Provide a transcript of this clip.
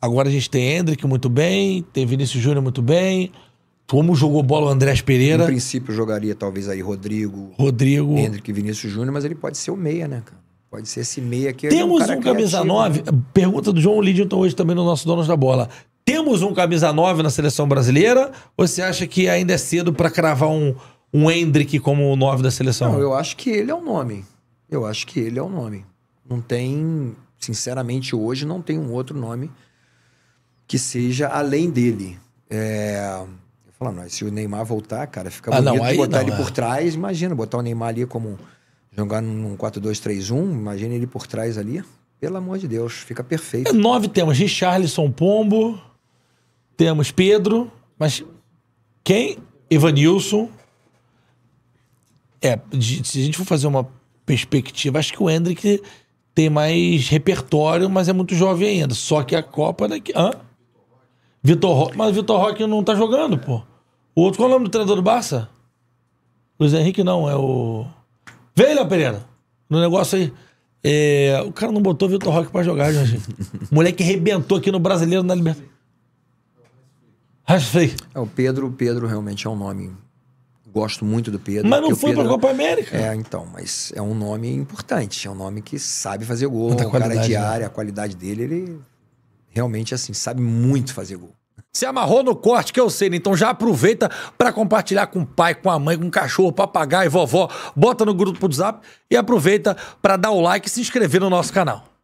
Agora a gente tem Hendrick muito bem, tem Vinícius Júnior muito bem. Como jogou bola o Andrés Pereira. No princípio jogaria talvez aí Rodrigo. Rodrigo. Hendrick e Vinícius Júnior, mas ele pode ser o meia, né, cara? Pode ser esse meia que Temos é um, um camisa 9. Né? Pergunta do João Lidington hoje também no nosso Donos da Bola. Temos um camisa 9 na seleção brasileira? Ou você acha que ainda é cedo para cravar um, um Hendrick como o 9 da seleção? Não, eu acho que ele é o um nome. Eu acho que ele é o um nome. Não tem, sinceramente, hoje não tem um outro nome que seja além dele. É... Eu falo, ah, não, se o Neymar voltar, cara, fica ah, bonito não, aí botar não, ele é. por trás. Imagina, botar o Neymar ali como jogar num 4-2-3-1, imagina ele por trás ali. Pelo amor de Deus, fica perfeito. É, nove temos Richarlison Pombo, temos Pedro, mas quem? Ivanilson. É, se a gente for fazer uma perspectiva, acho que o Hendrick tem mais repertório, mas é muito jovem ainda. Só que a Copa daqui. Hã? Vitor Roque. Mas Vitor Roque não tá jogando, pô. O outro, qual é o nome do treinador do Barça? Luiz Henrique não, é o. Vem, Léo Pereira, no negócio aí. É... o cara não botou o Vitor Roque pra jogar, gente. moleque arrebentou aqui no brasileiro na Libertadores. É, o Pedro, Pedro realmente é um nome. Gosto muito do Pedro. Mas não foi Pedro, pra Copa América. É, então, mas é um nome importante. É um nome que sabe fazer gol. Muita o cara é de né? área, né? a qualidade dele, ele realmente, assim, sabe muito fazer gol. Se amarrou no corte, que eu sei, né? Então já aproveita para compartilhar com o pai, com a mãe, com o cachorro, papagaio, vovó. Bota no grupo do WhatsApp e aproveita para dar o like e se inscrever no nosso canal.